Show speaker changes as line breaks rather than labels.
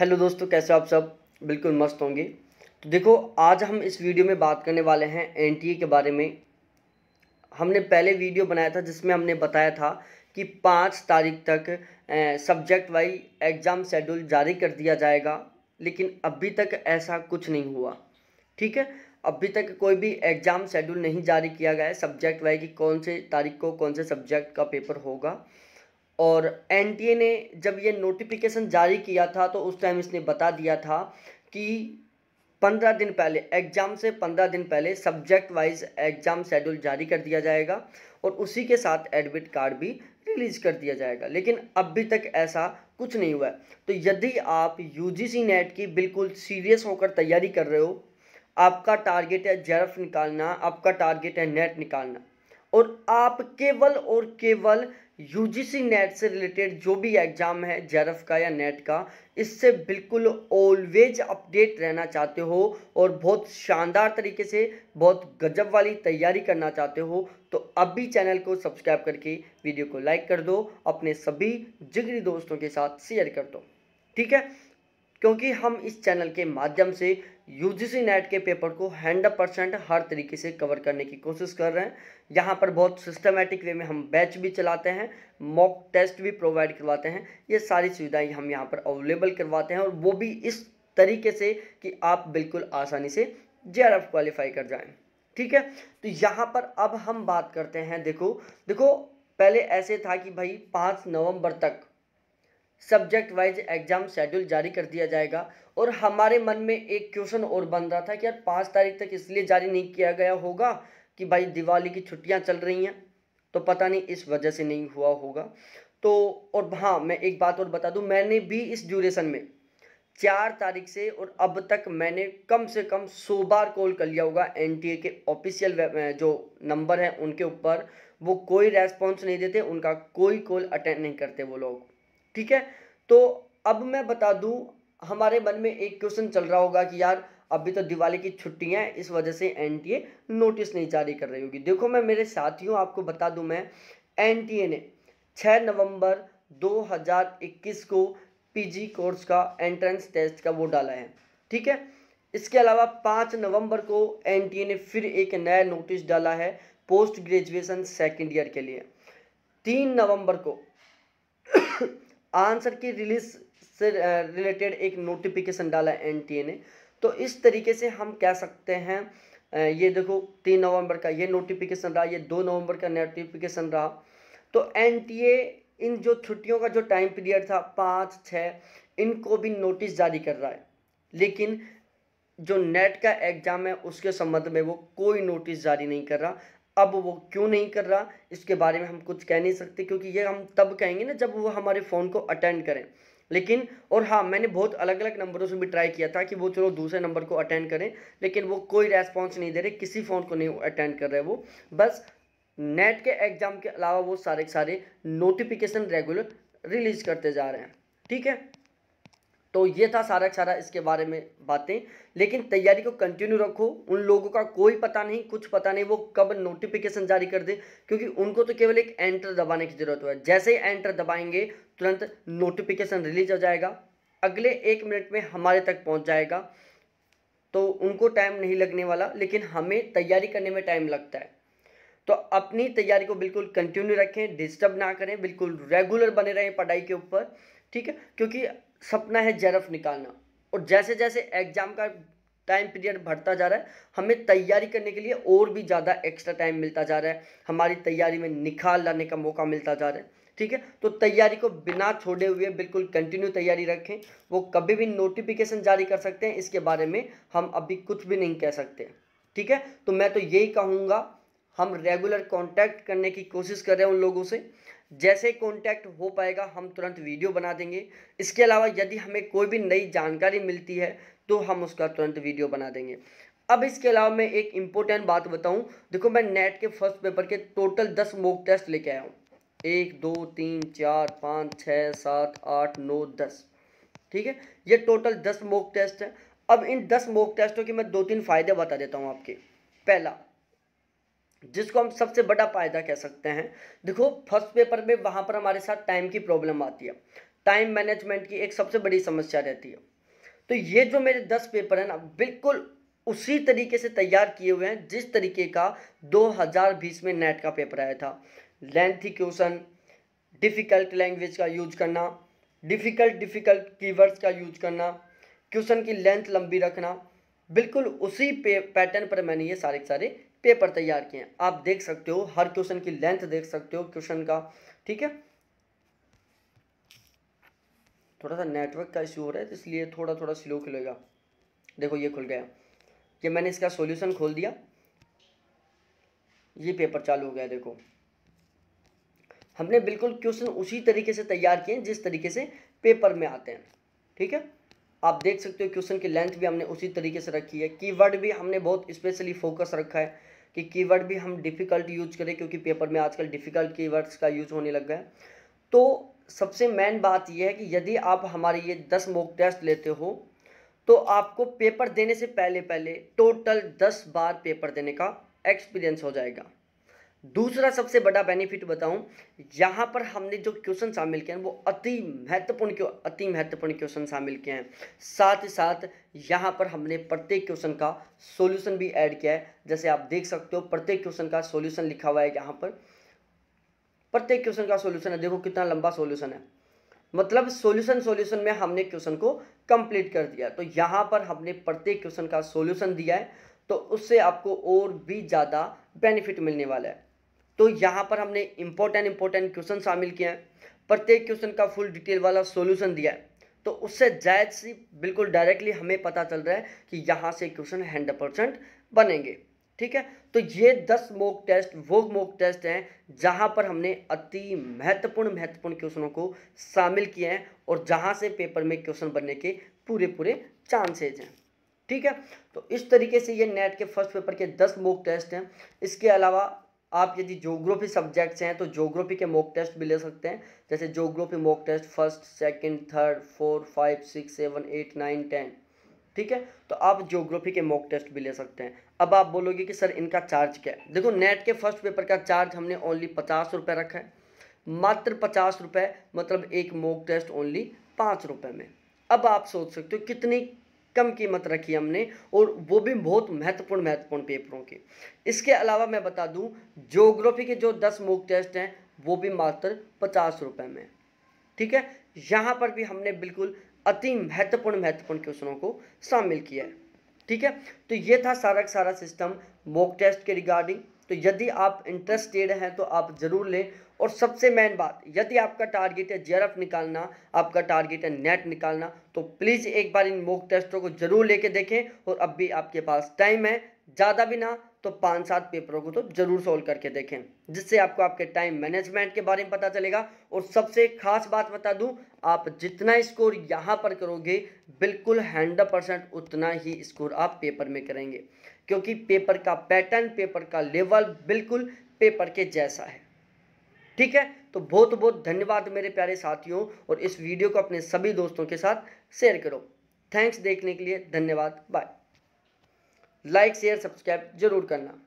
hello दोस्तों कैसे हो आप सब बिल्कुल मस्त होंगे तो देखो आज हम इस वीडियो में बात करने वाले हैं एन के बारे में हमने पहले वीडियो बनाया था जिसमें हमने बताया था कि पाँच तारीख तक सब्जेक्ट वाइज एग्ज़ाम शेड्यूल जारी कर दिया जाएगा लेकिन अभी तक ऐसा कुछ नहीं हुआ ठीक है अभी तक कोई भी एग्ज़ाम शेड्यूल नहीं जारी किया गया है सब्जेक्ट वाइज कि कौन से तारीख को कौन से सब्जेक्ट का पेपर होगा और एनटीए ने जब ये नोटिफिकेशन जारी किया था तो उस टाइम इसने बता दिया था कि पंद्रह दिन पहले एग्ज़ाम से पंद्रह दिन पहले सब्जेक्ट वाइज एग्ज़ाम शेड्यूल जारी कर दिया जाएगा और उसी के साथ एडमिट कार्ड भी रिलीज कर दिया जाएगा लेकिन अभी तक ऐसा कुछ नहीं हुआ है तो यदि आप यू नेट की बिल्कुल सीरियस होकर तैयारी कर रहे हो आपका टारगेट है जेरफ निकालना आपका टारगेट है नेट निकालना और आप केवल और केवल यूजीसी नेट से रिलेटेड जो भी एग्ज़ाम है जेरफ का या नेट का इससे बिल्कुल ऑलवेज अपडेट रहना चाहते हो और बहुत शानदार तरीके से बहुत गजब वाली तैयारी करना चाहते हो तो अभी चैनल को सब्सक्राइब करके वीडियो को लाइक कर दो अपने सभी जिगरी दोस्तों के साथ शेयर कर दो ठीक है क्योंकि हम इस चैनल के माध्यम से सी नेट के पेपर को हंड्रेड परसेंट हर तरीके से कवर करने की कोशिश कर रहे हैं यहाँ पर बहुत सिस्टमेटिक वे में हम बैच भी चलाते हैं मॉक टेस्ट भी प्रोवाइड करवाते हैं ये सारी सुविधाएं हम यहाँ पर अवेलेबल करवाते हैं और वो भी इस तरीके से कि आप बिल्कुल आसानी से जे क्वालिफाई कर जाएँ ठीक है तो यहाँ पर अब हम बात करते हैं देखो देखो पहले ऐसे था कि भाई पाँच नवंबर तक सब्जेक्ट वाइज एग्ज़ाम शेड्यूल जारी कर दिया जाएगा और हमारे मन में एक क्वेश्चन और बन रहा था कि यार पाँच तारीख तक इसलिए जारी नहीं किया गया होगा कि भाई दिवाली की छुट्टियाँ चल रही हैं तो पता नहीं इस वजह से नहीं हुआ होगा तो और हाँ मैं एक बात और बता दूँ मैंने भी इस ड्यूरेशन में चार तारीख से और अब तक मैंने कम से कम सो बार कॉल कर लिया होगा एन के ऑफिशियल जो नंबर है उनके ऊपर वो कोई रेस्पॉन्स नहीं देते उनका कोई कॉल अटेंड नहीं करते वो लोग ठीक है तो अब मैं बता दूं हमारे मन में एक क्वेश्चन चल रहा होगा कि यार अभी तो दिवाली की छुट्टियां हैं इस वजह से एनटीए नोटिस नहीं जारी कर रही होगी देखो मैं मेरे साथियों आपको बता दूं मैं एनटीए ने 6 नवंबर 2021 को पीजी कोर्स का एंट्रेंस टेस्ट का वो डाला है ठीक है इसके अलावा पाँच नवंबर को एनटीए ने फिर एक नया नोटिस डाला है पोस्ट ग्रेजुएशन सेकेंड ईयर के लिए तीन नवम्बर को आंसर की रिलीज से रिलेटेड एक नोटिफिकेशन डाला ए ने तो इस तरीके से हम कह सकते हैं ये देखो तीन नवंबर का ये नोटिफिकेशन रहा ये दो नवंबर का नोटिफिकेशन रहा तो ए इन जो छुट्टियों का जो टाइम पीरियड था पाँच छः इनको भी नोटिस जारी कर रहा है लेकिन जो नेट का एग्ज़ाम है उसके संबंध में वो कोई नोटिस जारी नहीं कर रहा अब वो क्यों नहीं कर रहा इसके बारे में हम कुछ कह नहीं सकते क्योंकि ये हम तब कहेंगे ना जब वो हमारे फ़ोन को अटेंड करें लेकिन और हाँ मैंने बहुत अलग अलग नंबरों से भी ट्राई किया था कि वो चलो दूसरे नंबर को अटेंड करें लेकिन वो कोई रेस्पॉन्स नहीं दे रहे किसी फ़ोन को नहीं अटेंड कर रहे वो बस नेट के एग्ज़ाम के अलावा वो सारे सारे नोटिफिकेशन रेगुलर रिलीज़ करते जा रहे हैं ठीक है तो ये था सारा सारा इसके बारे में बातें लेकिन तैयारी को कंटिन्यू रखो उन लोगों का कोई पता नहीं कुछ पता नहीं वो कब नोटिफिकेशन जारी कर दे क्योंकि उनको तो केवल एक एंटर दबाने की ज़रूरत है जैसे ही एंटर दबाएंगे तुरंत नोटिफिकेशन रिलीज हो जाएगा अगले एक मिनट में हमारे तक पहुंच जाएगा तो उनको टाइम नहीं लगने वाला लेकिन हमें तैयारी करने में टाइम लगता है तो अपनी तैयारी को बिल्कुल कंटिन्यू रखें डिस्टर्ब ना करें बिल्कुल रेगुलर बने रहें पढ़ाई के ऊपर ठीक है क्योंकि सपना है जरफ निकालना और जैसे जैसे एग्ज़ाम का टाइम पीरियड बढ़ता जा रहा है हमें तैयारी करने के लिए और भी ज़्यादा एक्स्ट्रा टाइम मिलता जा रहा है हमारी तैयारी में निखार लाने का मौका मिलता जा रहा है ठीक है तो तैयारी को बिना छोड़े हुए बिल्कुल कंटिन्यू तैयारी रखें वो कभी भी नोटिफिकेशन जारी कर सकते हैं इसके बारे में हम अभी कुछ भी नहीं कह सकते ठीक है तो मैं तो यही कहूँगा हम रेगुलर कांटेक्ट करने की कोशिश कर रहे हैं उन लोगों से जैसे कांटेक्ट हो पाएगा हम तुरंत वीडियो बना देंगे इसके अलावा यदि हमें कोई भी नई जानकारी मिलती है तो हम उसका तुरंत वीडियो बना देंगे अब इसके अलावा मैं एक इम्पोर्टेंट बात बताऊं देखो मैं नेट के फर्स्ट पेपर के टोटल दस मोक टेस्ट लेके आया हूँ एक दो तीन चार पाँच छः सात आठ नौ दस ठीक है ये टोटल दस मोक टेस्ट है अब इन दस मोक टेस्टों के मैं दो तीन फ़ायदे बता देता हूँ आपके पहला जिसको हम सबसे बड़ा फ़ायदा कह सकते हैं देखो फर्स्ट पेपर में वहाँ पर हमारे साथ टाइम की प्रॉब्लम आती है टाइम मैनेजमेंट की एक सबसे बड़ी समस्या रहती है तो ये जो मेरे दस पेपर हैं ना बिल्कुल उसी तरीके से तैयार किए हुए हैं जिस तरीके का 2020 में नेट का पेपर आया था लेंथी क्वेश्चन डिफ़िकल्ट लैंग्वेज का यूज करना डिफ़िकल्ट डिफ़िकल्ट कीवर्ड्स का यूज करना क्वेश्चन की लेंथ लंबी रखना बिल्कुल उसी पे पैटर्न पर मैंने ये सारे के सारे पेपर तैयार किए हैं आप देख सकते हो हर क्वेश्चन की लेंथ देख सकते हो क्वेश्चन का ठीक है थोड़ा सा नेटवर्क का इश्यू हो रहा है इसलिए थोड़ा थोड़ा स्लो खुलेगा देखो ये खुल गया ये मैंने इसका सॉल्यूशन खोल दिया ये पेपर चालू हो गया देखो हमने बिल्कुल क्वेश्चन उसी तरीके से तैयार किए जिस तरीके से पेपर में आते हैं ठीक है आप देख सकते हो क्वेश्चन की लेंथ भी हमने उसी तरीके से रखी है कीवर्ड भी हमने बहुत स्पेशली फोकस रखा है कि कीवर्ड भी हम डिफ़िकल्ट यूज करें क्योंकि पेपर में आजकल डिफ़िकल्ट कीवर्ड्स का यूज होने लग गया है तो सबसे मेन बात यह है कि यदि आप हमारे ये दस मॉक टेस्ट लेते हो तो आपको पेपर देने से पहले पहले टोटल दस बार पेपर देने का एक्सपीरियंस हो जाएगा दूसरा सबसे बड़ा बेनिफिट बताऊं यहाँ पर हमने जो क्वेश्चन शामिल किए हैं वो अति महत्वपूर्ण अति महत्वपूर्ण क्वेश्चन शामिल किए हैं साथ ही साथ यहाँ पर हमने प्रत्येक क्वेश्चन का सॉल्यूशन भी ऐड किया है जैसे आप देख सकते हो प्रत्येक क्वेश्चन का सॉल्यूशन लिखा हुआ है यहाँ पर प्रत्येक क्वेश्चन का सोल्यूशन है देखो कितना लंबा सोल्यूशन है मतलब सोल्यूशन सोल्यूशन में हमने क्वेश्चन को कंप्लीट कर दिया तो यहाँ पर हमने प्रत्येक क्वेश्चन का सोल्यूशन दिया है तो उससे आपको और भी ज़्यादा बेनिफिट मिलने वाला है तो यहाँ पर हमने इम्पोर्टेंट इम्पोर्टेंट क्वेश्चन शामिल किए हैं प्रत्येक क्वेश्चन का फुल डिटेल वाला सोल्यूशन दिया है तो उससे जायज सी बिल्कुल डायरेक्टली हमें पता चल रहा है कि यहाँ से क्वेश्चन हंड्रेड परसेंट बनेंगे ठीक है तो ये दस मोक टेस्ट वो मोक टेस्ट हैं जहाँ पर हमने अति महत्वपूर्ण महत्वपूर्ण क्वेश्चनों को शामिल किए हैं और जहाँ से पेपर में क्वेश्चन बनने के पूरे पूरे चांसेज हैं ठीक है तो इस तरीके से ये नेट के फर्स्ट पेपर के दस मोक टेस्ट हैं इसके अलावा आप यदि जोग्राफी सब्जेक्ट्स हैं तो जोग्राफी के मॉक टेस्ट भी ले सकते हैं जैसे geography mock test first second third four five six seven eight nine ten ठीक है तो आप जोग्राफी के मॉक टेस्ट भी ले सकते हैं अब आप बोलोगे कि सर इनका चार्ज क्या है देखो नेट के फर्स्ट पेपर का चार्ज हमने ओनली पचास रुपये रखा है मात्र पचास रुपये मतलब एक मॉक टेस्ट ओनली पाँच रुपये में अब आप सोच सकते हो कितनी कम कीमत रखी हमने और वो भी बहुत महत्वपूर्ण महत्वपूर्ण पेपरों के इसके अलावा मैं बता दूं ज्योग्राफी के जो दस मूक टेस्ट हैं वो भी मात्र पचास रुपये में ठीक है यहाँ पर भी हमने बिल्कुल अति महत्वपूर्ण महत्वपूर्ण क्वेश्चनों को शामिल किया है ठीक है तो ये था सारा का सारा सिस्टम मोक टेस्ट के रिगार्डिंग तो यदि आप इंटरेस्टेड हैं तो आप ज़रूर लें और सबसे मेन बात यदि आपका टारगेट है जेआरएफ निकालना आपका टारगेट है नेट निकालना तो प्लीज़ एक बार इन मॉक टेस्टों को ज़रूर लेके देखें और अब भी आपके पास टाइम है ज़्यादा भी ना तो पाँच सात पेपरों को तो जरूर सोल्व करके देखें जिससे आपको आपके टाइम मैनेजमेंट के बारे में पता चलेगा और सबसे खास बात बता दूं आप जितना स्कोर यहाँ पर करोगे बिल्कुल हंड्रेड परसेंट उतना ही स्कोर आप पेपर में करेंगे क्योंकि पेपर का पैटर्न पेपर का लेवल बिल्कुल पेपर के जैसा है ठीक है तो बहुत बहुत धन्यवाद मेरे प्यारे साथियों और इस वीडियो को अपने सभी दोस्तों के साथ शेयर करो थैंक्स देखने के लिए धन्यवाद बाय लाइक शेयर सब्सक्राइब जरूर करना